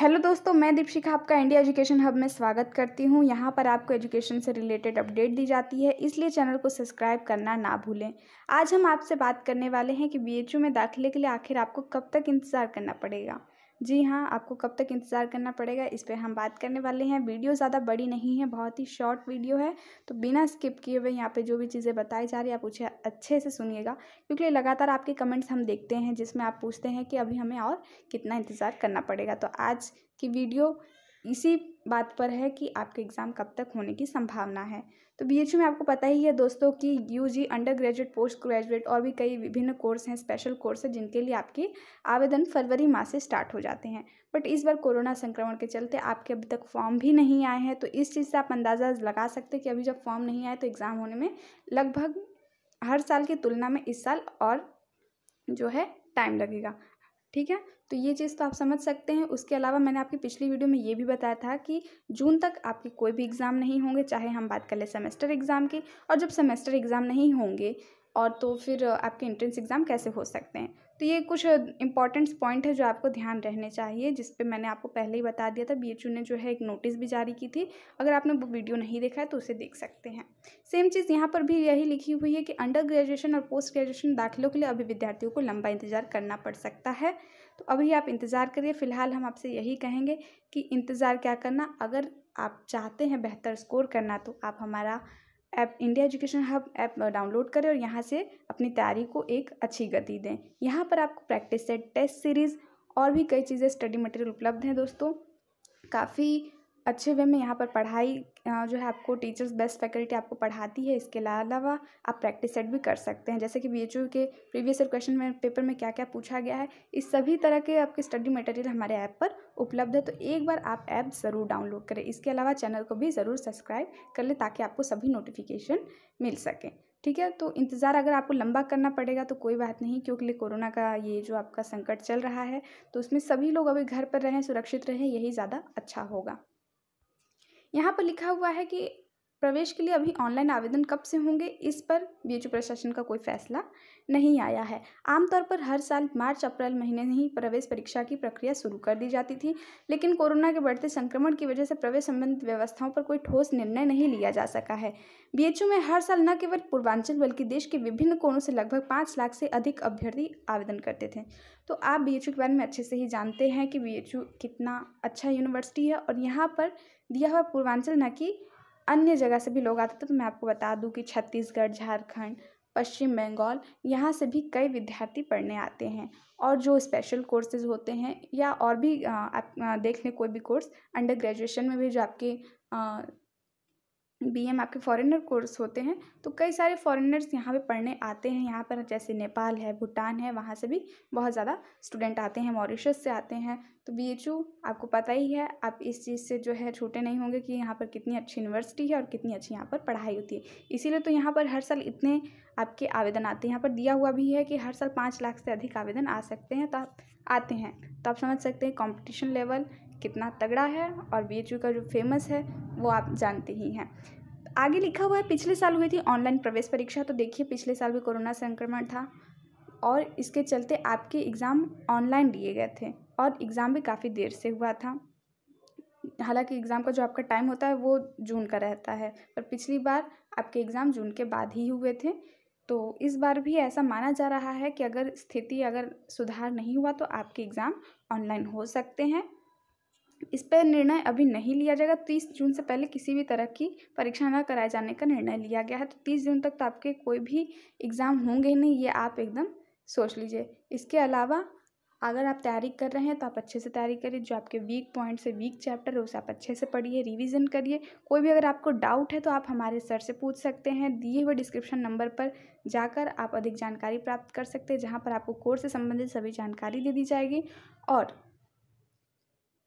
hello दोस्तों मैं दीपशिखा आपका इंडिया एजुकेशन हब में स्वागत करती हूँ यहाँ पर आपको एजुकेशन से रिलेटेड अपडेट दी जाती है इसलिए चैनल को सब्सक्राइब करना ना भूलें आज हम आपसे बात करने वाले हैं कि बीएचयू में दाखिले के लिए आखिर आपको कब तक इंतज़ार करना पड़ेगा जी हाँ आपको कब तक इंतज़ार करना पड़ेगा इस पर हम बात करने वाले हैं वीडियो ज़्यादा बड़ी नहीं है बहुत ही शॉर्ट वीडियो है तो बिना स्किप किए हुए यहाँ पे जो भी चीज़ें बताई जा रही है आप उसे अच्छे से सुनिएगा क्योंकि लगातार आपके कमेंट्स हम देखते हैं जिसमें आप पूछते हैं कि अभी हमें और कितना इंतज़ार करना पड़ेगा तो आज की वीडियो इसी बात पर है कि आपके एग्ज़ाम कब तक होने की संभावना है तो बी में आपको पता ही है दोस्तों कि U G under graduate post graduate और भी कई विभिन्न कोर्स हैं स्पेशल कोर्स हैं जिनके लिए आपके आवेदन फरवरी माह से स्टार्ट हो जाते हैं बट इस बार कोरोना संक्रमण के चलते आपके अभी तक फॉर्म भी नहीं आए हैं तो इस चीज़ से आप अंदाज़ा लगा सकते कि अभी जब फॉर्म नहीं आए तो एग्ज़ाम होने में लगभग हर साल की तुलना में इस साल और जो है टाइम लगेगा ठीक है तो ये चीज़ तो आप समझ सकते हैं उसके अलावा मैंने आपकी पिछली वीडियो में ये भी बताया था कि जून तक आपके कोई भी एग्ज़ाम नहीं होंगे चाहे हम बात कर ले सेमेस्टर एग्ज़ाम की और जब सेमेस्टर एग्ज़ाम नहीं होंगे और तो फिर आपके एंट्रेंस एग्ज़ाम कैसे हो सकते हैं तो ये कुछ इंपॉर्टेंट्स पॉइंट है जो आपको ध्यान रहने चाहिए जिस पे मैंने आपको पहले ही बता दिया था बी ने जो है एक नोटिस भी जारी की थी अगर आपने वो वीडियो नहीं देखा है तो उसे देख सकते हैं सेम चीज़ यहाँ पर भी यही लिखी हुई है कि अंडर ग्रेजुएशन और पोस्ट ग्रेजुएशन दाखिलों के लिए अभी विद्यार्थियों को लंबा इंतजार करना पड़ सकता है तो अभी आप इंतज़ार करिए फ़िलहाल हम आपसे यही कहेंगे कि इंतज़ार क्या करना अगर आप चाहते हैं बेहतर स्कोर करना तो आप हमारा app India education hub app download करें और यहाँ से अपनी तैयारी को एक अच्छी गति दें यहाँ पर आपको प्रैक्टिस सेट टेस्ट सीरीज़ और भी कई चीज़ें स्टडी मटेरियल उपलब्ध हैं दोस्तों काफ़ी अच्छे वे में यहाँ पर पढ़ाई जो है आपको टीचर्स बेस्ट फैकल्टी आपको पढ़ाती है इसके अलावा आप प्रैक्टिस सेट भी कर सकते हैं जैसे कि बी के प्रीवियस ईयर क्वेश्चन में पेपर में क्या क्या पूछा गया है इस सभी तरह के आपके स्टडी मटेरियल हमारे ऐप पर उपलब्ध है तो एक बार आप ऐप ज़रूर डाउनलोड करें इसके अलावा चैनल को भी ज़रूर सब्सक्राइब कर लें ताकि आपको सभी नोटिफिकेशन मिल सकें ठीक है तो इंतज़ार अगर आपको लंबा करना पड़ेगा तो कोई बात नहीं क्योंकि कोरोना का ये जो आपका संकट चल रहा है तो उसमें सभी लोग अभी घर पर रहें सुरक्षित रहें यही ज़्यादा अच्छा होगा यहाँ पर लिखा हुआ है कि प्रवेश के लिए अभी ऑनलाइन आवेदन कब से होंगे इस पर बी प्रशासन का कोई फैसला नहीं आया है आमतौर पर हर साल मार्च अप्रैल महीने में ही प्रवेश परीक्षा की प्रक्रिया शुरू कर दी जाती थी लेकिन कोरोना के बढ़ते संक्रमण की वजह से प्रवेश संबंधित व्यवस्थाओं पर कोई ठोस निर्णय नहीं लिया जा सका है बी में हर साल न केवल पूर्वांचल बल्कि देश के विभिन्न कोणों से लगभग पाँच लाख से अधिक अभ्यर्थी आवेदन करते थे तो आप बी के बारे में अच्छे से ही जानते हैं कि बी कितना अच्छा यूनिवर्सिटी है और यहाँ पर दिया हुआ पूर्वांचल न कि अन्य जगह से भी लोग आते थे तो मैं आपको बता दूँ कि छत्तीसगढ़ झारखंड पश्चिम बंगाल यहाँ से भी कई विद्यार्थी पढ़ने आते हैं और जो स्पेशल कोर्सेज होते हैं या और भी आप देख लें कोई भी कोर्स अंडर ग्रेजुएशन में भी जो आपके बीएम आपके फॉरेनर कोर्स होते हैं तो कई सारे फॉरेनर्स यहाँ पे पढ़ने आते हैं यहाँ पर जैसे नेपाल है भूटान है वहाँ से भी बहुत ज़्यादा स्टूडेंट आते हैं मॉरिशस से आते हैं तो बी एच यू आपको पता ही है आप इस चीज़ से जो है छूटे नहीं होंगे कि यहाँ पर कितनी अच्छी यूनिवर्सिटी है और कितनी अच्छी यहाँ पर पढ़ाई होती है इसीलिए तो यहाँ पर हर साल इतने आपके आवेदन आते हैं यहाँ पर दिया हुआ भी है कि हर साल पाँच लाख से अधिक आवेदन आ सकते हैं तो आप आते हैं तो आप समझ सकते हैं कॉम्पिटिशन लेवल कितना तगड़ा है और बी का जो फेमस है वो आप जानते ही हैं आगे लिखा हुआ है पिछले साल हुई थी ऑनलाइन प्रवेश परीक्षा तो देखिए पिछले साल भी कोरोना संक्रमण था और इसके चलते आपके एग्ज़ाम ऑनलाइन लिए गए थे और एग्ज़ाम भी काफ़ी देर से हुआ था हालांकि एग्ज़ाम का जो आपका टाइम होता है वो जून का रहता है पर पिछली बार आपके एग्ज़ाम जून के बाद ही हुए थे तो इस बार भी ऐसा माना जा रहा है कि अगर स्थिति अगर सुधार नहीं हुआ तो आपके एग्ज़ाम ऑनलाइन हो सकते हैं इस पर निर्णय अभी नहीं लिया जाएगा तीस जून से पहले किसी भी तरह की परीक्षा न कराए जाने का निर्णय लिया गया है तो तीस जून तक तो आपके कोई भी एग्ज़ाम होंगे ही नहीं ये आप एकदम सोच लीजिए इसके अलावा अगर आप तैयारी कर रहे हैं तो आप अच्छे से तैयारी करिए जो आपके वीक पॉइंट से वीक चैप्टर है उसे आप अच्छे से पढ़िए रिवीजन करिए कोई भी अगर आपको डाउट है तो आप हमारे सर से पूछ सकते हैं दिए हुए डिस्क्रिप्शन नंबर पर जाकर आप अधिक जानकारी प्राप्त कर सकते हैं जहाँ पर आपको कोर्स से संबंधित सभी जानकारी दे दी जाएगी और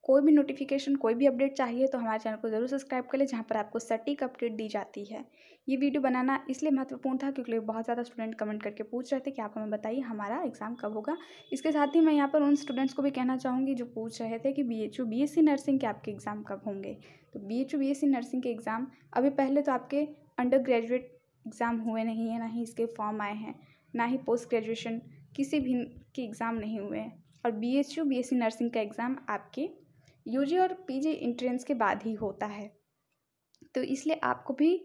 कोई भी नोटिफिकेशन कोई भी अपडेट चाहिए तो हमारे चैनल को जरूर सब्सक्राइब कर ले जहाँ पर आपको सटीक अपडेट दी जाती है ये वीडियो बनाना इसलिए महत्वपूर्ण था क्योंकि बहुत ज़्यादा स्टूडेंट कमेंट करके पूछ रहे थे कि आप हमें बताइए हमारा एग्ज़ाम कब होगा इसके साथ ही मैं यहाँ पर उन स्टूडेंट्स को भी कहना चाहूँगी जो पूछ रहे थे कि B H B S C nursing के आपके एग्ज़ाम कब होंगे तो B H B S C nursing के एग्ज़ाम अभी पहले तो आपके अंडर ग्रेजुएट एग्ज़ाम हुए नहीं हैं ना ही इसके फॉर्म आए हैं ना ही पोस्ट ग्रेजुएशन किसी भी के एग्ज़ाम नहीं हुए हैं और B H U B S C nursing का एग्ज़ाम आपके यूजी और पीजी इंट्रेंस के बाद ही होता है तो इसलिए आपको भी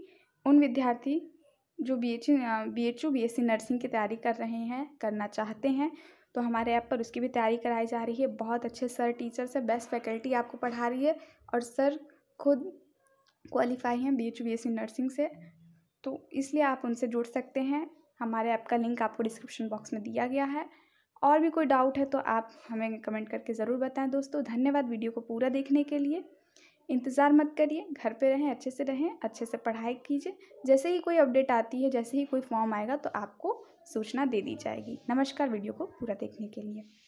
उन विद्यार्थी जो B H B H U B S C nursing की तैयारी कर रहे हैं करना चाहते हैं तो हमारे ऐप पर उसकी भी तैयारी कराई जा रही है बहुत अच्छे सर टीचर्स हैं बेस्ट फैकल्टी आपको पढ़ा रही है और सर खुद क्वालिफाई हैं B H B S C nursing से तो इसलिए आप उनसे जुड़ सकते हैं हमारे ऐप का लिंक आपको डिस्क्रिप्शन बॉक्स में दिया गया है और भी कोई डाउट है तो आप हमें कमेंट करके ज़रूर बताएं दोस्तों धन्यवाद वीडियो को पूरा देखने के लिए इंतज़ार मत करिए घर पे रहें अच्छे से रहें अच्छे से पढ़ाई कीजिए जैसे ही कोई अपडेट आती है जैसे ही कोई फॉर्म आएगा तो आपको सूचना दे दी जाएगी नमस्कार वीडियो को पूरा देखने के लिए